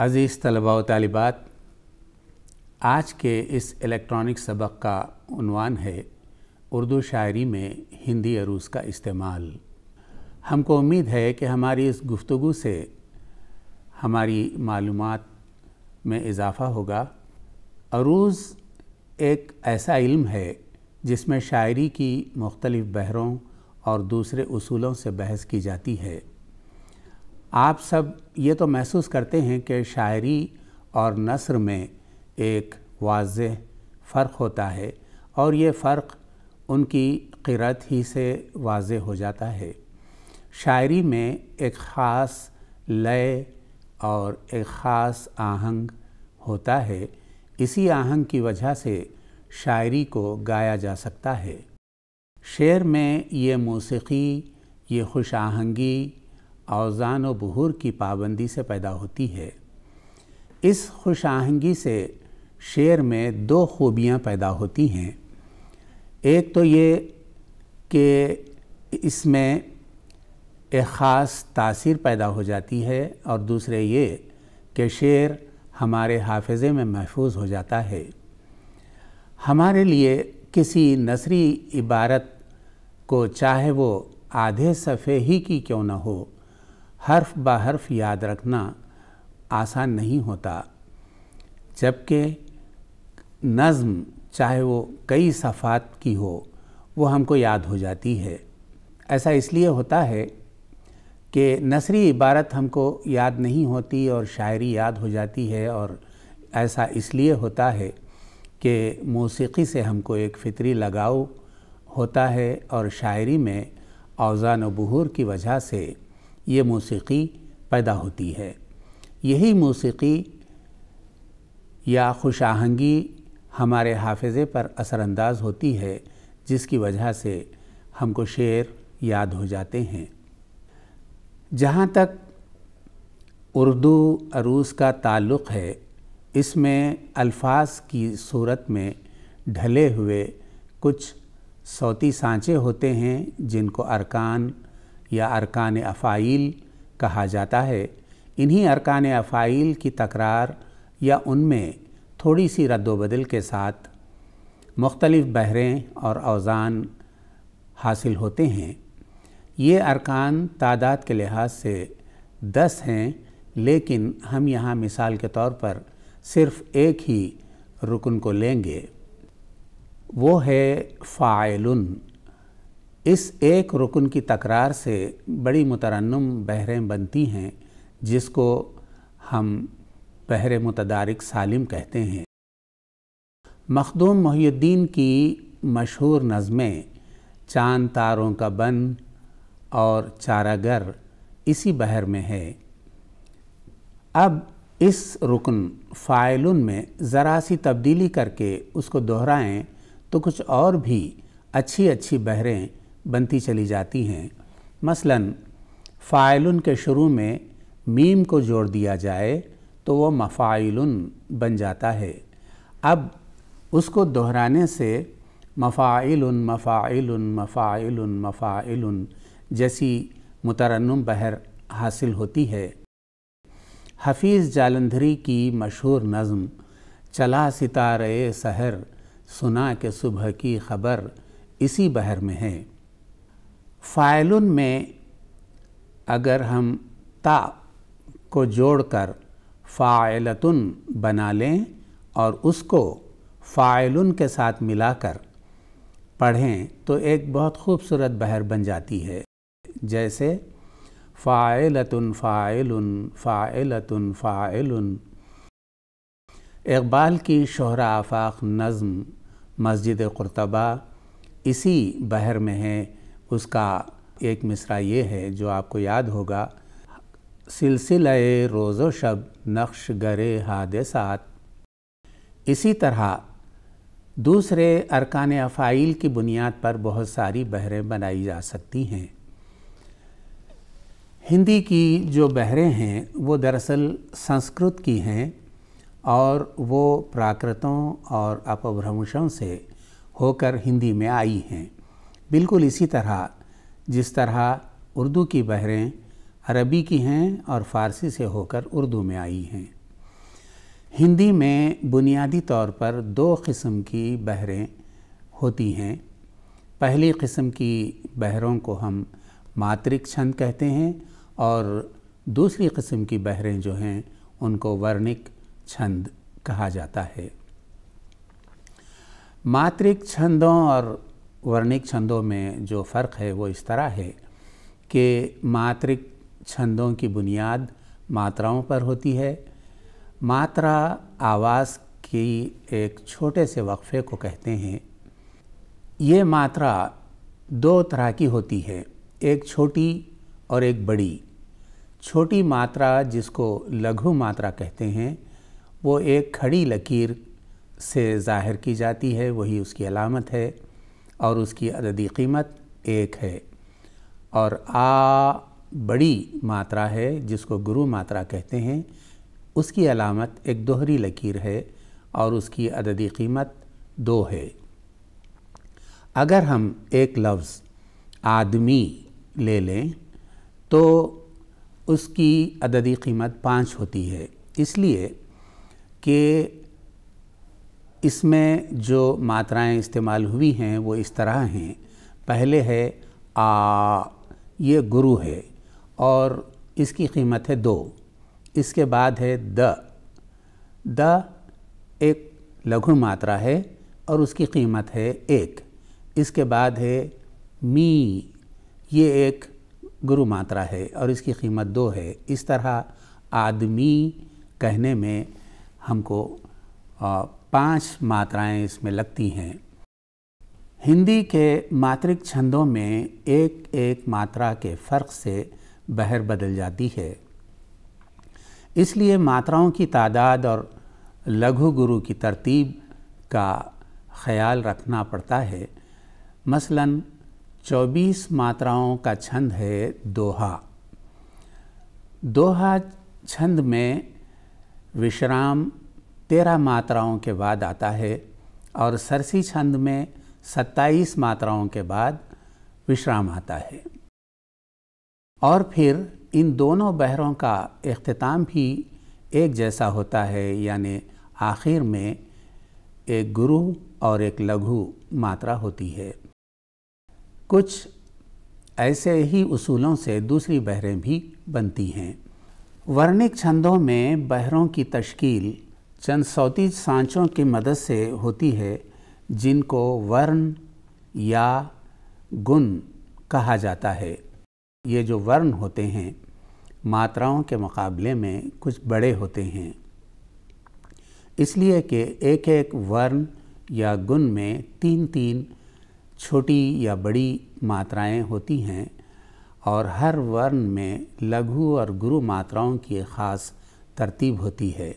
عزیز طلباء و طالبات آج کے اس الیکٹرانک سبق کا عنوان ہے اردو شاعری میں ہندی عروض کا استعمال ہم کو امید ہے کہ ہماری اس گفتگو سے ہماری معلومات میں اضافہ ہوگا عروض ایک ایسا علم ہے جس میں شاعری کی مختلف بہروں اور دوسرے اصولوں سے بحث کی جاتی ہے آپ سب یہ تو محسوس کرتے ہیں کہ شاعری اور نثر میں ایک واضح فرق ہوتا ہے اور یہ فرق ان کی قرت ہی سے واضح ہو جاتا ہے شاعری میں ایک خاص لئے اور ایک خاص آہنگ ہوتا ہے اسی آہنگ کی وجہ سے شاعری کو گایا جا سکتا ہے شعر میں یہ موسیقی یہ خوش آہنگی اوزان و بہور کی پابندی سے پیدا ہوتی ہے اس خوش آہنگی سے شعر میں دو خوبیاں پیدا ہوتی ہیں ایک تو یہ کہ اس میں ایک خاص تاثیر پیدا ہو جاتی ہے اور دوسرے یہ کہ شعر ہمارے حافظے میں محفوظ ہو جاتا ہے ہمارے لیے کسی نثری عبارت کو چاہے وہ آدھے صفحے ہی کی کیوں نہ ہو حرف با حرف یاد رکھنا آسان نہیں ہوتا جبکہ نظم چاہے وہ کئی صفحات کی ہو وہ ہم کو یاد ہو جاتی ہے ایسا اس لیے ہوتا ہے کہ نثری عبارت ہم کو یاد نہیں ہوتی اور شاعری یاد ہو جاتی ہے اور ایسا اس لیے ہوتا ہے کہ موسیقی سے ہم کو ایک فطری لگاؤ ہوتا ہے اور شاعری میں اوزان و بہور کی وجہ سے یہ موسیقی پیدا ہوتی ہے یہی موسیقی یا خوش آہنگی ہمارے حافظے پر اثر انداز ہوتی ہے جس کی وجہ سے ہم کو شعر یاد ہو جاتے ہیں جہاں تک اردو عروس کا تعلق ہے اس میں الفاظ کی صورت میں ڈھلے ہوئے کچھ صوتی سانچے ہوتے ہیں جن کو ارکان یا ارکان افائل کہا جاتا ہے انہی ارکان افائل کی تکرار یا ان میں تھوڑی سی رد و بدل کے ساتھ مختلف بحریں اور اوزان حاصل ہوتے ہیں یہ ارکان تعداد کے لحاظ سے دس ہیں لیکن ہم یہاں مثال کے طور پر صرف ایک ہی رکن کو لیں گے وہ ہے فائلن اس ایک رکن کی تکرار سے بڑی مترنم بحریں بنتی ہیں جس کو ہم بحر متدارک سالم کہتے ہیں مخدوم محی الدین کی مشہور نظمیں چاند تاروں کا بن اور چارگر گر اسی بحر میں ہے اب اس رکن فائلن میں ذرا سی تبدیلی کر کے اس کو دہرائیں تو کچھ اور بھی اچھی اچھی بحریں بنتی چلی جاتی ہیں مثلا فائلن کے شروع میں میم کو جوڑ دیا جائے تو وہ مفائلن بن جاتا ہے اب اس کو دہرانے سے مفائلن مفائلن مفائلن مفائلن جیسی مترنم بحر حاصل ہوتی ہے حفیظ جالندھری کی مشہور نظم چلا ستارے سحر سنا کہ صبح کی خبر اسی بحر میں ہے فائلن میں اگر ہم تا کو جوڑ کر فائلتن بنا لیں اور اس کو فائلن کے ساتھ ملا کر پڑھیں تو ایک بہت خوبصورت بحر بن جاتی ہے جیسے فائلن فائلتن فائلن اقبال کی شہر آفاق نظم مسجد قرطبہ اسی بحر میں ہے اس کا ایک مصرع یہ ہے جو آپ کو یاد ہوگا سلسلہ روز و شب نقش گرے حادثات سات طرح دوسرے ارکان افائل کی بنیاد پر بہت ساری بحریں بنائی جا سکتی ہیں ہندی کی جو بحریں ہیں وہ دراصل سنسکرت کی ہیں اور وہ پراکرتوں اور اپبرمشوں سے ہو کر ہندی میں آئی ہیں بالکل اسی طرح جس طرح اردو کی بحریں عربی کی ہیں اور فارسی سے ہو کر اردو میں آئی ہیں ہندی میں بنیادی طور پر دو قسم کی بحریں ہوتی ہیں پہلی قسم کی بحروں کو ہم ماترک چھند کہتے ہیں اور دوسری قسم کی بحریں جو ہیں ان کو ورنک چھند کہا جاتا ہے ماترک چھندوں اور ورنک چھندوں میں جو فرق ہے وہ اس طرح ہے کہ ماترک چھندوں کی بنیاد ماتراؤں پر ہوتی ہے ماترا آواز کی ایک چھوٹے سے وقفے کو کہتے ہیں یہ ماترا دو طرح کی ہوتی ہے ایک چھوٹی اور ایک بڑی چھوٹی ماترا جس کو لگو ماترا کہتے ہیں وہ ایک کھڑی لکیر سے ظاہر کی جاتی ہے وہی اس کی علامت ہے اور اس کی عددی قیمت ایک ہے اور آ بڑی ماترا ہے جس کو گرو ماترا کہتے ہیں اس کی علامت ایک دوہری لکیر ہے اور اس کی عددی قیمت دو ہے اگر ہم ایک لفظ آدمی لے لیں تو اس کی عددی قیمت پانچ ہوتی ہے اس لیے کہ اس میں جو ماترائیں استعمال ہوئی ہیں وہ اس طرح ہیں پہلے ہے آ یہ گرو ہے اور اس کی قیمت ہے دو اس کے بعد ہے د ایک لگن ماترا ہے اور اس کی قیمت ہے ایک اس کے بعد ہے می یہ ایک گرو ماترا ہے اور اس کی قیمت دو ہے اس طرح آدمی کہنے میں ہم کو پانچ ماترائیں اس میں لگتی ہیں ہندی کے ماترک چھندوں میں ایک ایک ماترا کے فرق سے بہر بدل جاتی ہے اس لیے ماتراؤں کی تعداد اور لگو گرو کی ترتیب کا خیال رکھنا پڑتا ہے مثلا چوبیس ماتراؤں کا چھند ہے دوہا دوہا چھند میں وشرام تیرہ ماتراؤں کے بعد آتا ہے اور سرسی چھند میں ستائیس ماتراؤں کے بعد وشرام آتا ہے اور پھر ان دونوں بہروں کا اختتام بھی ایک جیسا ہوتا ہے یعنی آخر میں ایک گرو اور ایک لگو ماترا ہوتی ہے کچھ ایسے ہی اصولوں سے دوسری بہریں بھی بنتی ہیں ورنک چھندوں میں بہروں کی تشکیل چند سوتی سانچوں کی مدد سے ہوتی ہے جن کو ورن یا گن کہا جاتا ہے یہ جو ورن ہوتے ہیں ماتراؤں کے مقابلے میں کچھ بڑے ہوتے ہیں اس لیے کہ ایک ایک ورن یا گن میں تین تین چھوٹی یا بڑی ماترائیں ہوتی ہیں اور ہر ورن میں لگو اور گرو ماتراؤں کی خاص ترتیب ہوتی ہے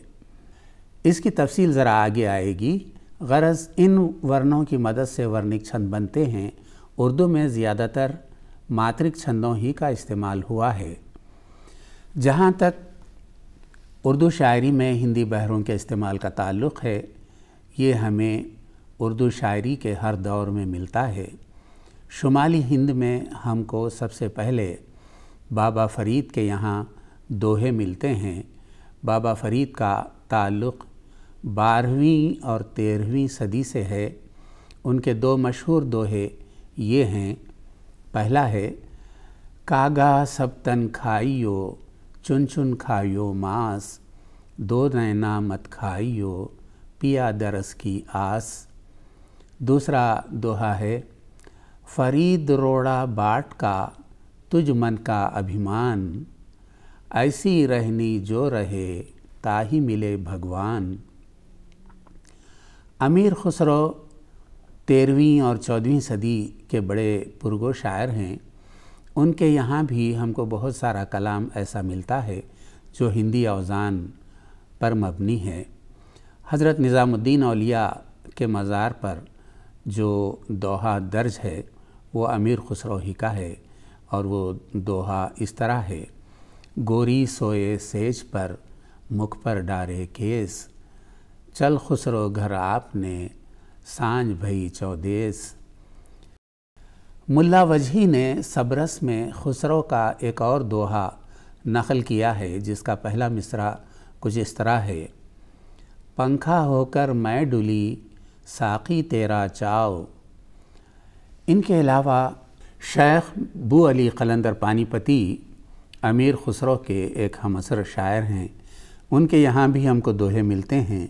اس کی تفصیل ذرا آگے آئے گی غرض ان ورنوں کی مدد سے ورنک چھند بنتے ہیں اردو میں زیادہ تر ماترک چھندوں ہی کا استعمال ہوا ہے جہاں تک اردو شاعری میں ہندی بہروں کے استعمال کا تعلق ہے یہ ہمیں اردو شاعری کے ہر دور میں ملتا ہے شمالی ہند میں ہم کو سب سے پہلے بابا فرید کے یہاں دوہے ملتے ہیں بابا فرید کا تعلق بارہویں اور تیرہویں صدی سے ہے ان کے دو مشہور دوہے یہ ہیں پہلا ہے کاگا سب تن کھائیو چن چن کھائیو ماس دو نینا مت کھائیو پیا درس کی آس دوسرا دوہا ہے فرید روڑا باٹ کا تجھ من کا ابھیمان ایسی رہنی جو رہے تاہی ملے بھگوان امیر خسرو تیرہویں اور چودھویں صدی کے بڑے پرگو شاعر ہیں ان کے یہاں بھی ہم کو بہت سارا کلام ایسا ملتا ہے جو ہندی اوزان پر مبنی ہے حضرت نظام الدین اولیاء کے مزار پر جو دوہا درج ہے وہ امیر خسرو ہی کا ہے اور وہ دوہا اس طرح ہے گوری سوئے سیج پر مکھ پر ڈارے کیس چل خسرو گھر آپ نے سانج بھئی چودیس ملہ ملا نے صبرس میں خسرو کا ایک اور دوہا نقل کیا ہے جس کا پہلا مصرع کچھ اس طرح ہے پنکھا ہو کر میں ڈلی ساقی تیرا چاؤ ان کے علاوہ شیخ بو علی قلندر پانی پتی امیر خسرو کے ایک ہمسر شاعر ہیں ان کے یہاں بھی ہم کو دوہے ملتے ہیں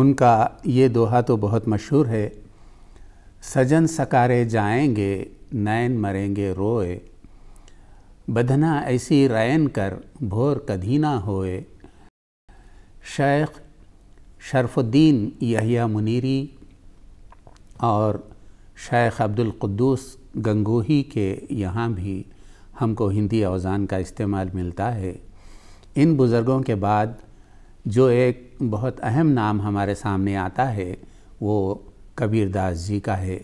ان کا یہ دوہا تو بہت مشہور ہے سجن سکارے جائیں گے نین مریں گے روئے بدھنا ایسی رائن کر بھور کدھینہ ہوئے شیخ شرف الدین یحییٰ منیری اور شیخ عبد القدوس گنگوہی کے یہاں بھی ہم کو ہندی اوزان کا استعمال ملتا ہے ان بزرگوں کے بعد جو ایک بہت اہم نام ہمارے سامنے آتا ہے وہ کبیر داس جی کا ہے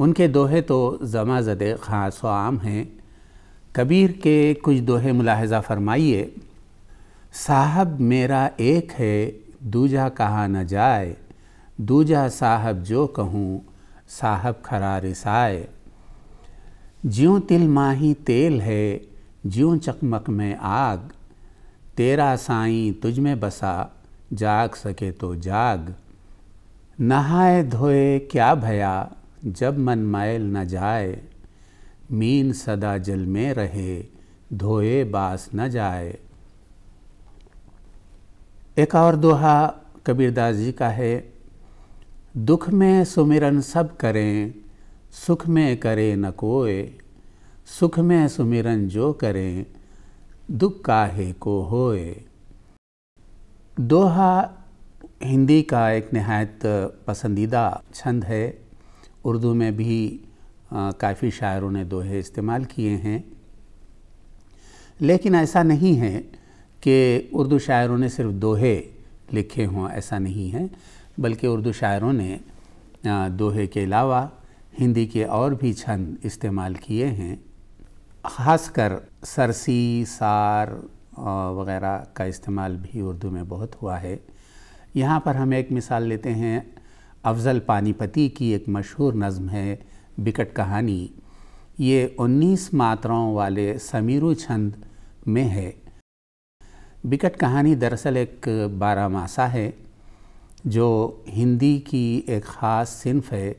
ان کے دوہے تو زماں زد خاص و عام ہیں کبیر کے کچھ دوہے ملاحظہ فرمائیے صاحب میرا ایک ہے دوجا کہا نہ جائے دوجا صاحب جو کہوں صاحب کھرا رسائے جیوں تل ماہی تیل ہے جیوں چکمک میں آگ تیرا سائیں تجھ میں بسا جاگ سکے تو جاگ نہائے دھوئے کیا بھیا جب من مائل نہ جائے مین صدا جل میں رہے دھوئے باس نہ جائے ایک اور دوہا کبیر داس جی کا ہے دکھ میں سمرن سب کریں سکھ میں کرے نہ کوئے سکھ میں سمرن جو کریں دکھ کا ہے کو ہوئے دوہا ہندی کا ایک نہایت پسندیدہ چھند ہے اردو میں بھی کافی شاعروں نے دوہے استعمال کیے ہیں لیکن ایسا نہیں ہے کہ اردو شاعروں نے صرف دوہے لکھے ہوں ایسا نہیں ہے بلکہ اردو شاعروں نے دوہے کے علاوہ ہندی کے اور بھی چھند استعمال کیے ہیں خاص کر سرسی سار وغیرہ کا استعمال بھی اردو میں بہت ہوا ہے یہاں پر ہم ایک مثال لیتے ہیں افضل پانی پتی کی ایک مشہور نظم ہے بکٹ کہانی یہ انیس ماتراؤں والے سمیرو چھند میں ہے بکٹ کہانی دراصل ایک بارہ ماسا ہے جو ہندی کی ایک خاص صنف ہے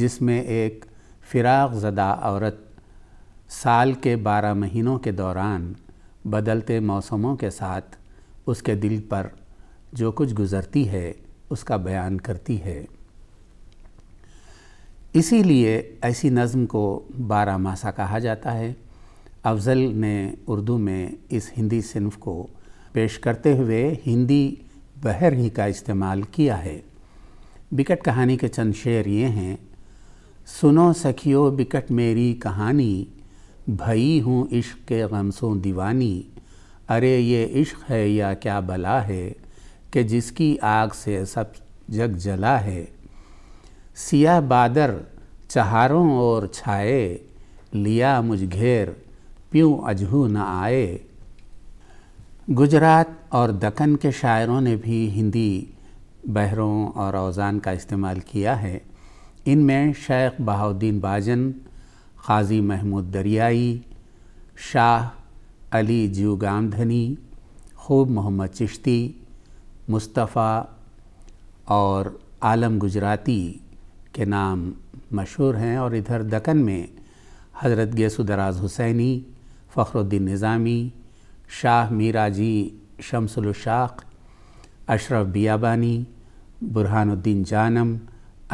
جس میں ایک فراغ زدہ عورت سال کے بارہ مہینوں کے دوران بدلتے موسموں کے ساتھ اس کے دل پر جو کچھ گزرتی ہے اس کا بیان کرتی ہے اسی لیے ایسی نظم کو بارہ ماسا کہا جاتا ہے افضل نے اردو میں اس ہندی صنف کو پیش کرتے ہوئے ہندی بحر ہی کا استعمال کیا ہے بکٹ کہانی کے چند شعر یہ ہیں سنو سکھیو بکٹ میری کہانی بھئی ہوں عشق کے غمسوں دیوانی ارے یہ عشق ہے یا کیا بلا ہے کہ جس کی آگ سے سب جگ جلا ہے سیاہ بادر چہاروں اور چھائے لیا مجھ گھیر پیوں اجہو نہ آئے گجرات اور دکن کے شاعروں نے بھی ہندی بحروں اور اوزان کا استعمال کیا ہے ان میں شیخ بہاودین باجن قاضی محمود دریائی شاہ علی جو دھنی خوب محمد چشتی مصطفیٰ اور عالم گجراتی کے نام مشہور ہیں اور ادھر دکن میں حضرت گیسو دراز حسینی فخر الدین نظامی شاہ میرا جی شمس الشاق اشرف بیابانی برہان الدین جانم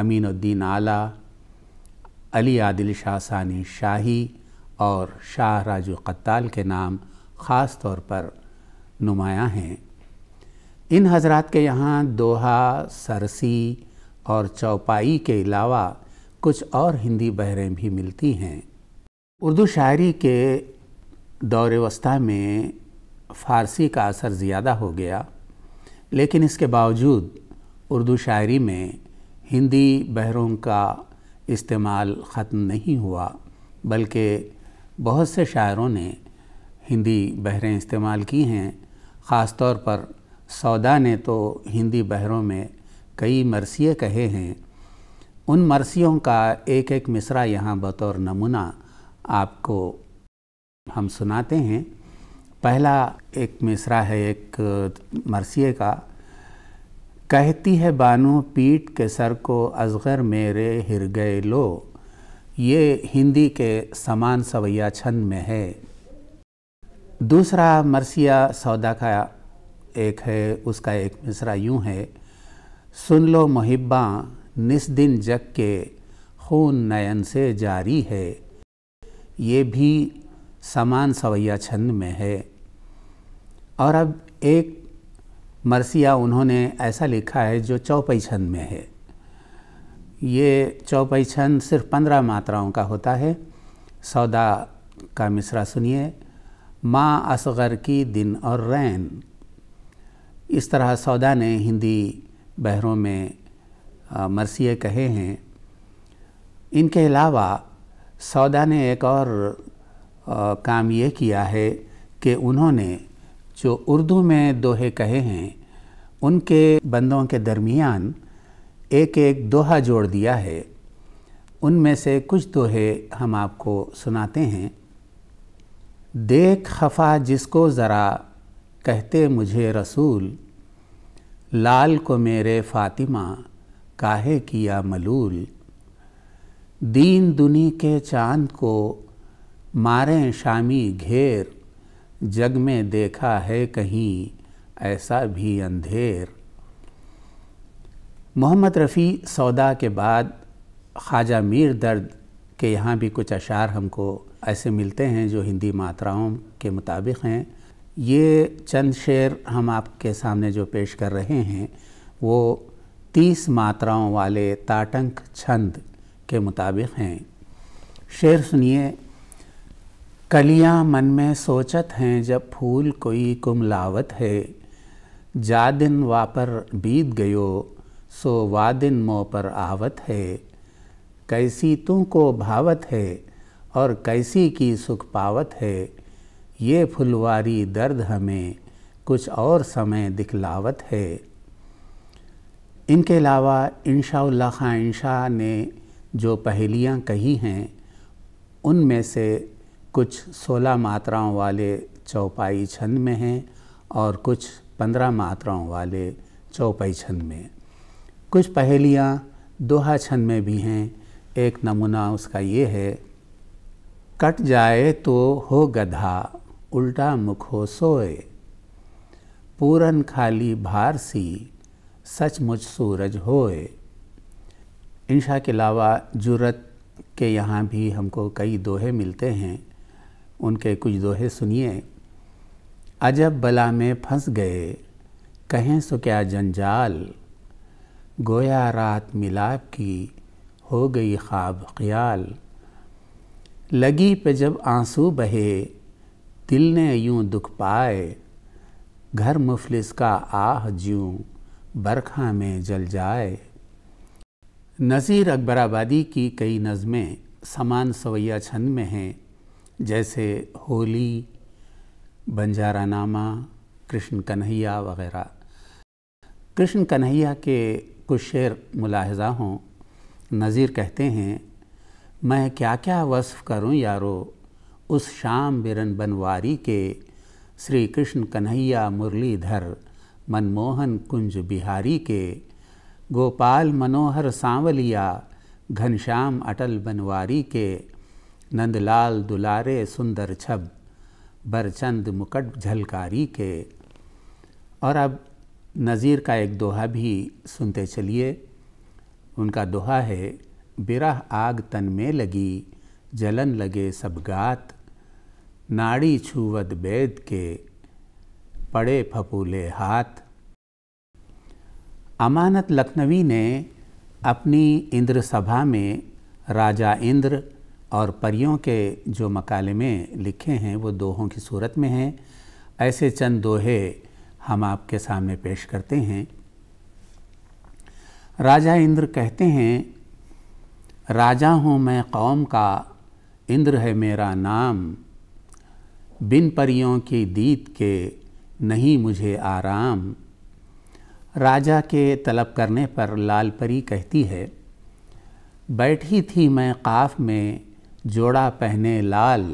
امین الدین اعلیٰ علی عادل شاہ ثانی شاہی اور شاہ راجو قطال کے نام خاص طور پر نمایاں ہیں ان حضرات کے یہاں دوہا سرسی اور چوپائی کے علاوہ کچھ اور ہندی بحریں بھی ملتی ہیں اردو شاعری کے دور وسطا میں فارسی کا اثر زیادہ ہو گیا لیکن اس کے باوجود اردو شاعری میں ہندی بحروں کا استعمال ختم نہیں ہوا بلکہ بہت سے شاعروں نے ہندی بحریں استعمال کی ہیں خاص طور پر سودا نے تو ہندی بحروں میں کئی مرثیے کہے ہیں ان مرثیوں کا ایک ایک مصرہ یہاں بطور نمونہ آپ کو ہم سناتے ہیں پہلا ایک مصرہ ہے ایک مرثیے کا کہتی ہے بانو پیٹ کے سر کو ازغر میرے ہر گئے لو یہ ہندی کے سمان سویہ چھند میں ہے دوسرا مرثیہ سودا کا ایک ہے اس کا ایک مصرع یوں ہے سن لو محباں نس دن جگ کے خون نین سے جاری ہے یہ بھی سمان سویہ چھند میں ہے اور اب ایک مرثیہ انہوں نے ایسا لکھا ہے جو چو چھند میں ہے یہ چوپئی چھند صرف پندرہ ماتراؤں کا ہوتا ہے سودا کا مصرہ سنیے ماں اصغر کی دن اور رین اس طرح سودا نے ہندی بہروں میں مرثیے کہے ہیں ان کے علاوہ سودا نے ایک اور کام یہ کیا ہے کہ انہوں نے جو اردو میں دوہے کہے ہیں ان کے بندوں کے درمیان ایک ایک دوہا جوڑ دیا ہے ان میں سے کچھ دوہے ہم آپ کو سناتے ہیں دیکھ خفا جس کو ذرا کہتے مجھے رسول لال کو میرے فاطمہ کاہے کیا ملول دین دنی کے چاند کو ماریں شامی گھیر جگ میں دیکھا ہے کہیں ایسا بھی اندھیر محمد رفیع سودا کے بعد خواجہ میر درد کے یہاں بھی کچھ اشعار ہم کو ایسے ملتے ہیں جو ہندی ماتراؤں کے مطابق ہیں یہ چند شعر ہم آپ کے سامنے جو پیش کر رہے ہیں وہ تیس ماتراؤں والے تاٹنک چھند کے مطابق ہیں شعر سنیے کلیاں من میں سوچت ہیں جب پھول کوئی کملاوت ہے جا دن واپر بیت گیو سو وادن مو پر آوت ہے کیسی توں کو بھاوت ہے اور کیسی کی سکھ پاوت ہے یہ پھلواری درد ہمیں کچھ اور سمے دکھلاوت ہے ان کے علاوہ انشاء اللہ خان انشاء نے جو پہیلیاں کہی ہیں ان میں سے کچھ سولہ ماتراؤں والے چوپائی چھند میں ہیں اور کچھ پندرہ ماتراؤں والے چوپائی چھند میں کچھ پہیلیاں دوہا چھند میں بھی ہیں ایک نمونہ اس کا یہ ہے کٹ جائے تو ہو گدھا الٹا مکھو سوئے پورن خالی بھار سی سچ مجھ سورج ہوئے انشاء کے علاوہ جرت کے یہاں بھی ہم کو کئی دوہے ملتے ہیں ان کے کچھ دوہے سنیے عجب بلا میں پھنس گئے کہیں سو کیا جنجال گویا رات ملاب کی ہو گئی خواب خیال لگی پہ جب آنسو بہے دل نے یوں دکھ پائے گھر مفلس کا آہ جیوں برکھا میں جل جائے نظیر اکبر آبادی کی کئی نظمیں سمان سویہ چھند میں ہیں جیسے ہولی بنجارہ نامہ کرشن کنہیا وغیرہ کرشن کنہیا کے کچھ شعر ملاحظہ ہوں نظیر کہتے ہیں میں کیا کیا وصف کروں یارو اس شام برن بنواری کے سری کرشن کنہیا مرلی دھر منموہن کنج بہاری کے گوپال منوہر گھن شام اٹل بنواری کے نند لال دلارے سندر چھب برچند مکٹ جھلکاری کے اور اب نظیر کا ایک دوہا بھی سنتے چلیے ان کا دوہا ہے برہ آگ تن میں لگی جلن لگے سب گات ناڑی چھوت بید کے پڑے پھپولے ہاتھ امانت لکھنوی نے اپنی اندر سبھا میں اندر اندر اور پریوں کے جو مکالمے لکھے ہیں وہ دوہوں کی صورت میں ہیں ایسے چند دوہے ہم آپ کے سامنے پیش کرتے ہیں راجہ اندر کہتے ہیں راجہ ہوں میں قوم کا اندر ہے میرا نام بن پریوں کی دید کے نہیں مجھے آرام راجہ کے طلب کرنے پر لال پری کہتی ہے بیٹھی تھی میں قاف میں جوڑا پہنے لال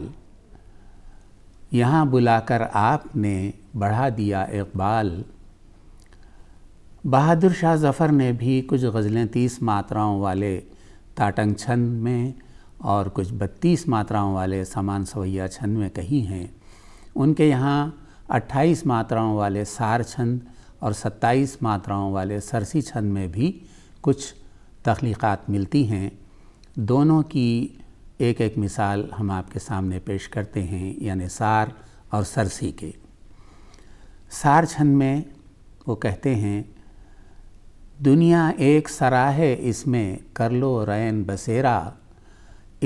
یہاں بلا کر آپ نے بڑھا دیا اقبال بہادر شاہ ظفر نے بھی کچھ غزلیں تیس ماتراؤں والے تاٹنگ چھند میں اور کچھ بتیس ماتراؤں والے سامان سویہ چھند میں کہی ہیں ان کے یہاں اٹھائیس ماتراؤں والے سار چھند اور ستائیس ماتراؤں والے سرسی چھند میں بھی کچھ تخلیقات ملتی ہیں دونوں کی ایک ایک مثال ہم آپ کے سامنے پیش کرتے ہیں یعنی سار اور سرسی کے سار چھن میں وہ کہتے ہیں دنیا ایک سرا ہے اس میں کر لو رین بسیرا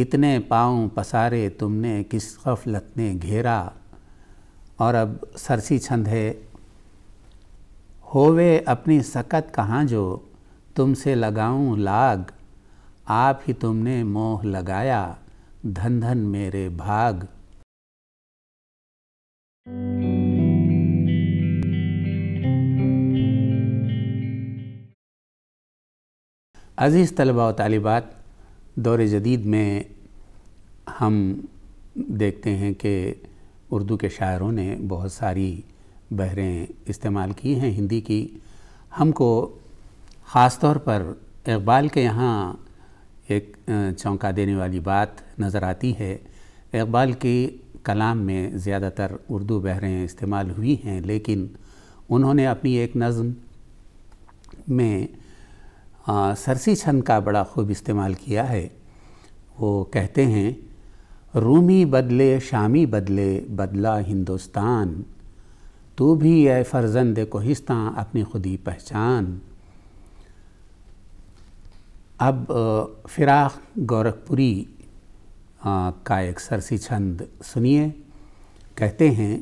اتنے پاؤں پسارے تم نے کس غفلت نے گھیرا اور اب سرسی چھند ہے ہووے اپنی سکت کہاں جو تم سے لگاؤں لاگ آپ ہی تم نے موہ لگایا دھن دھن میرے بھاگ عزیز طلبہ و طالبات دور جدید میں ہم دیکھتے ہیں کہ اردو کے شاعروں نے بہت ساری بہریں استعمال کی ہیں ہندی کی ہم کو خاص طور پر اقبال کے یہاں ایک چونکا دینے والی بات نظر آتی ہے اقبال کے کلام میں زیادہ تر اردو بہریں استعمال ہوئی ہیں لیکن انہوں نے اپنی ایک نظم میں سرسی چھند کا بڑا خوب استعمال کیا ہے وہ کہتے ہیں رومی بدلے شامی بدلے بدلا ہندوستان تو بھی اے فرزند کوہستان اپنی خودی پہچان اب فراح گورکھپوری کا ایک سرسی چھند سنیے کہتے ہیں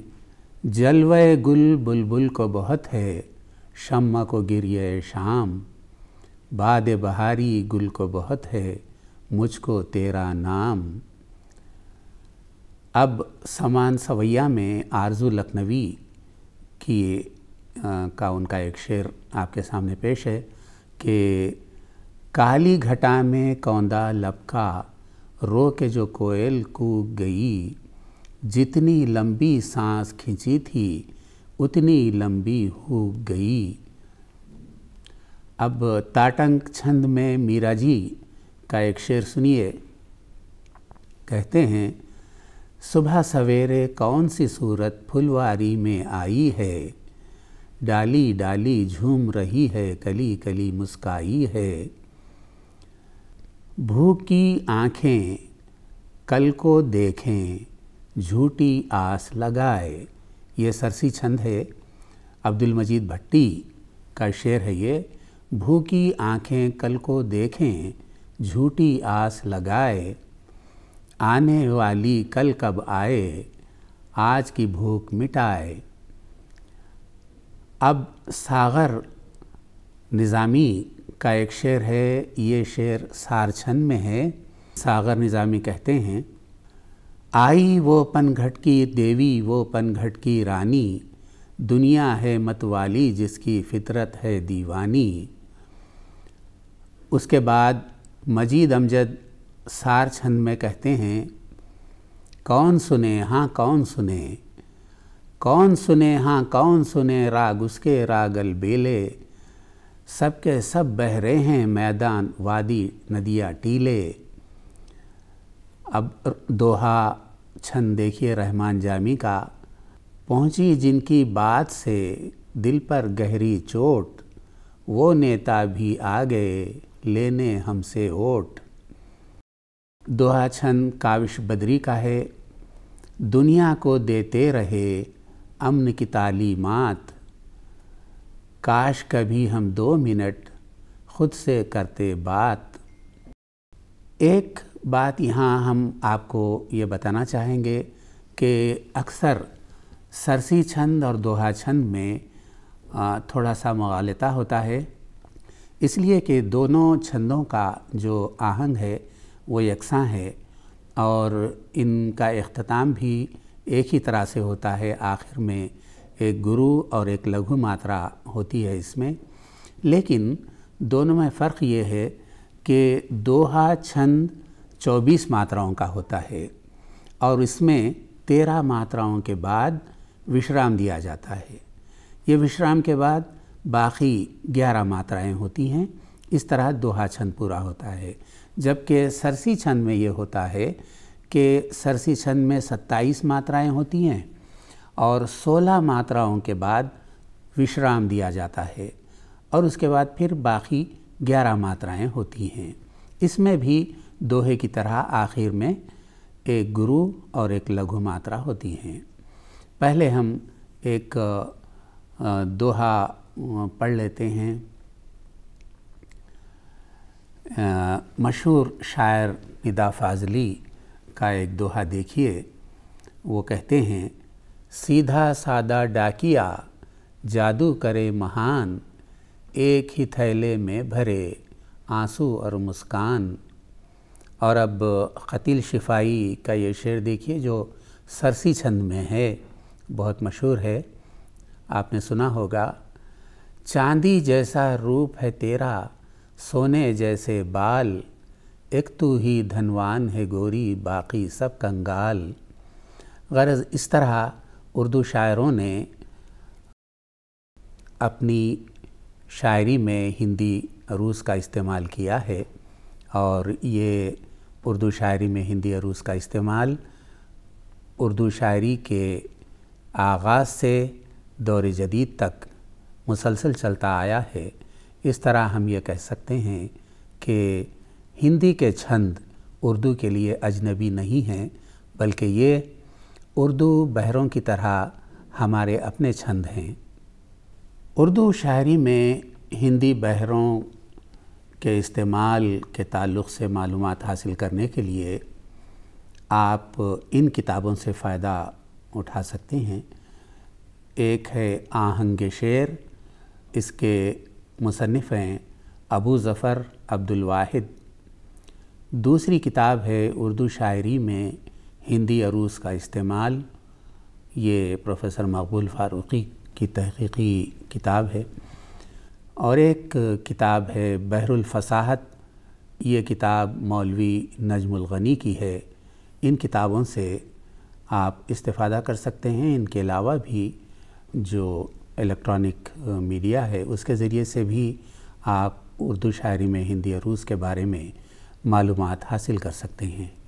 جلوے گل بل بل کو بہت ہے شمع کو گریے شام باد بہاری گل کو بہت ہے مجھ کو تیرا نام اب سمان سویہ میں آرزو لکھنوی کی کا ان کا ایک شعر آپ کے سامنے پیش ہے کہ کالی گھٹا میں کوندا لپکا رو کے جو کوئل کو گئی جتنی لمبی سانس کھینچی تھی اتنی لمبی ہو گئی اب تاٹنگ چھند میں میرا جی کا ایک شعر سنیے کہتے ہیں صبح سویرے کون سی صورت پھلواری میں آئی ہے ڈالی ڈالی جھوم رہی ہے کلی کلی مسکائی ہے بھوکی آنکھیں کل کو دیکھیں جھوٹی آس لگائے یہ سرسی چھند ہے عبد المجید بھٹی کا شعر ہے یہ بھوکی آنکھیں کل کو دیکھیں جھوٹی آس لگائے آنے والی کل کب آئے آج کی بھوک مٹائے اب ساغر نظامی کا ایک شعر ہے یہ شعر سارچھن میں ہے ساغر نظامی کہتے ہیں آئی وہ پن گھٹ کی دیوی وہ پن گھٹ کی رانی دنیا ہے متوالی جس کی فطرت ہے دیوانی اس کے بعد مجید امجد سار چھند میں کہتے ہیں کون سنے ہاں کون سنے کون سنے ہاں کون سنے راگ اس کے راگل بیلے سب کے سب بہ رہے ہیں میدان وادی ندیا ٹیلے اب دوہا چھن دیکھیے رحمان جامی کا پہنچی جن کی بات سے دل پر گہری چوٹ وہ نیتا بھی آ گئے ہم سے ووٹ دوہا چھن کاوش بدری کا ہے دنیا کو دیتے رہے امن کی تعلیمات کاش کبھی ہم دو منٹ خود سے کرتے بات ایک بات یہاں ہم آپ کو یہ بتانا چاہیں گے کہ اکثر سرسی چھند اور دوہا چھند میں تھوڑا سا مغالطہ ہوتا ہے اس لیے کہ دونوں چھندوں کا جو آہنگ ہے وہ یکساں ہے اور ان کا اختتام بھی ایک ہی طرح سے ہوتا ہے آخر میں ایک گرو اور ایک لگو ماترا ہوتی ہے اس میں لیکن دونوں میں فرق یہ ہے کہ دوہا چھند چوبیس ماتراؤں کا ہوتا ہے اور اس میں تیرہ ماتراؤں کے بعد وشرام دیا جاتا ہے یہ وشرام کے بعد باقی گیارہ ماترائیں ہوتی ہیں اس طرح دوہا چھند پورا ہوتا ہے جبکہ سرسی چھند میں یہ ہوتا ہے کہ سرسی چھند میں ستائیس ماترائیں ہوتی ہیں اور سولہ ماتراؤں کے بعد وشرام دیا جاتا ہے اور اس کے بعد پھر باقی گیارہ ماترائیں ہوتی ہیں اس میں بھی دوہے کی طرح آخر میں ایک گرو اور ایک لگھو ماترا ہوتی ہیں پہلے ہم ایک دوہا پڑھ لیتے ہیں مشہور شاعر ندا فاضلی کا ایک دوہا دیکھیے وہ کہتے ہیں سیدھا سادہ ڈاکیا جادو کرے مہان ایک ہی تھیلے میں بھرے آنسو اور مسکان اور اب قطیل شفائی کا یہ شعر دیکھیے جو سرسی چھند میں ہے بہت مشہور ہے آپ نے سنا ہوگا چاندی جیسا روپ ہے تیرا سونے جیسے بال ایک تو ہی دھنوان ہے گوری باقی سب کنگال غرض اس طرح اردو شاعروں نے اپنی شاعری میں ہندی عروض کا استعمال کیا ہے اور یہ اردو شاعری میں ہندی عروض کا استعمال اردو شاعری کے آغاز سے دور جدید تک مسلسل چلتا آیا ہے اس طرح ہم یہ کہہ سکتے ہیں کہ ہندی کے چھند اردو کے لیے اجنبی نہیں ہیں بلکہ یہ اردو بہروں کی طرح ہمارے اپنے چھند ہیں اردو شاعری میں ہندی بہروں کے استعمال کے تعلق سے معلومات حاصل کرنے کے لیے آپ ان کتابوں سے فائدہ اٹھا سکتے ہیں ایک ہے آہنگ شعر اس کے مصنف ہیں ابو ظفر عبد الواحد دوسری کتاب ہے اردو شاعری میں ہندی عروض کا استعمال یہ پروفیسر مقبول فاروقی کی تحقیقی کتاب ہے اور ایک کتاب ہے بحر الفصاحت یہ کتاب مولوی نجم الغنی کی ہے ان کتابوں سے آپ استفادہ کر سکتے ہیں ان کے علاوہ بھی جو الیکٹرانک میڈیا ہے اس کے ذریعے سے بھی آپ اردو شاعری میں ہندی عروض کے بارے میں معلومات حاصل کر سکتے ہیں